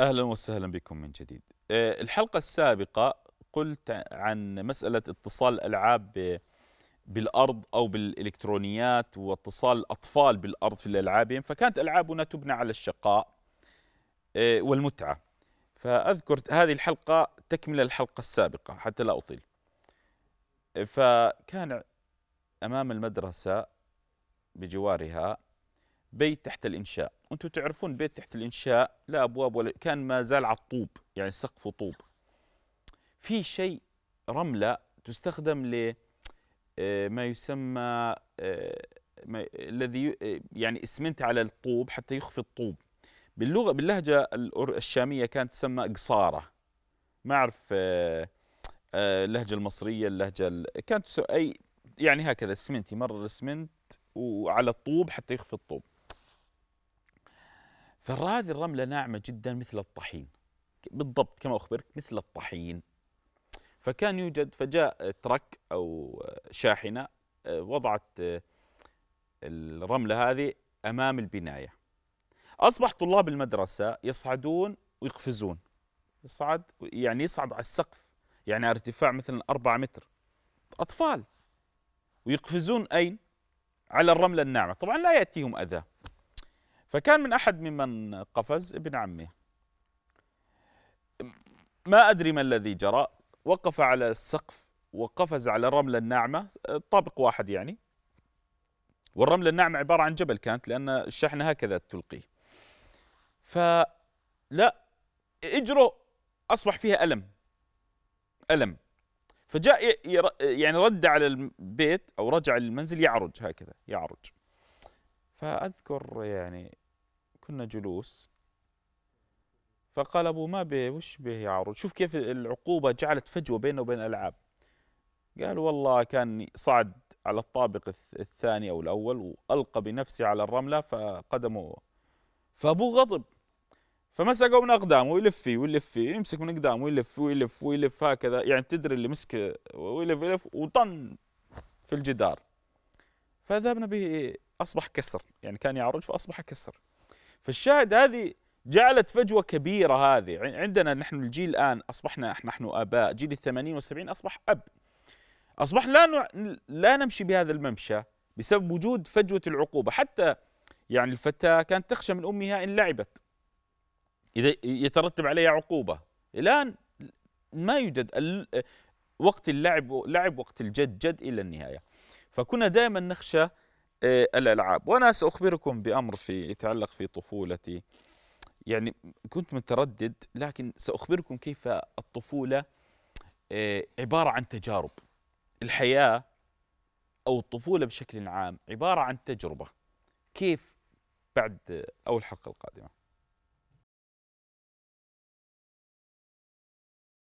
اهلا وسهلا بكم من جديد. آه، الحلقه السابقه قلت عن مساله اتصال الالعاب بالارض او بالالكترونيات واتصال الاطفال بالارض في الالعابهم فكانت العابنا تبنى على الشقاء آه، والمتعه. فاذكر هذه الحلقه تكمله الحلقه السابقه حتى لا اطيل. آه، فكان امام المدرسه بجوارها بيت تحت الانشاء انتم تعرفون بيت تحت الانشاء لا ابواب ولا كان ما زال على الطوب يعني سقفه طوب في شيء رمله تستخدم ل آه، ما يسمى آه، ما الذي آه، يعني اسمنت على الطوب حتى يخفي الطوب باللغه باللهجه الشاميه كانت تسمى قصاره ما اعرف اللهجه المصريه اللهجه كانت اي يعني هكذا اسمنتي مره اسمنت وعلى الطوب حتى يخفي الطوب فهذه الرملة ناعمة جدا مثل الطحين بالضبط كما أخبرك مثل الطحين فكان يوجد فجاء ترك أو شاحنة آه، وضعت آه، الرملة هذه أمام البناية أصبح طلاب المدرسة يصعدون ويقفزون يصعد يعني يصعد على السقف يعني ارتفاع مثلا أربعة متر أطفال ويقفزون أين؟ على الرملة الناعمة طبعا لا يأتيهم أذى فكان من أحد ممن قفز ابن عمه ما أدري ما الذي جرى وقف على السقف وقفز على الرملة الناعمة طابق واحد يعني والرملة الناعمة عبارة عن جبل كانت لأن الشحنة هكذا تلقي فلا اجره أصبح فيها ألم ألم فجاء يعني رد على البيت أو رجع للمنزل يعرج هكذا يعرج فأذكر يعني كنا جلوس فقال أبو ما به وش به يا عروج شوف كيف العقوبة جعلت فجوة بينه وبين الألعاب قال والله كان صعد على الطابق الثاني أو الأول وألقى بنفسه على الرملة فقدمه فأبوه غضب فمسكه من أقدامه ويلف فيه ويلف فيه يمسك من أقدامه ويلف ويلف ويلف هكذا يعني تدري اللي مسك ويلف ويلف وطن في الجدار فذهبنا به أصبح كسر يعني كان يعرج فأصبح كسر فالشاهد هذه جعلت فجوة كبيرة هذه عندنا نحن الجيل الآن أصبحنا نحن آباء جيل الثمانين والسبعين أصبح أب أصبح لا نوع لا نمشي بهذا الممشى بسبب وجود فجوة العقوبة حتى يعني الفتاة كانت تخشى من أمها إن لعبت إذا يترتب عليها عقوبة الآن ما يوجد وقت اللعب لعب وقت الجد جد إلى النهاية فكنا دائما نخشى آه، الألعاب وأنا سأخبركم بأمر في يتعلق في طفولتي يعني كنت متردد لكن سأخبركم كيف الطفولة آه، عبارة عن تجارب الحياة أو الطفولة بشكل عام عبارة عن تجربة كيف بعد أول حلقة القادمة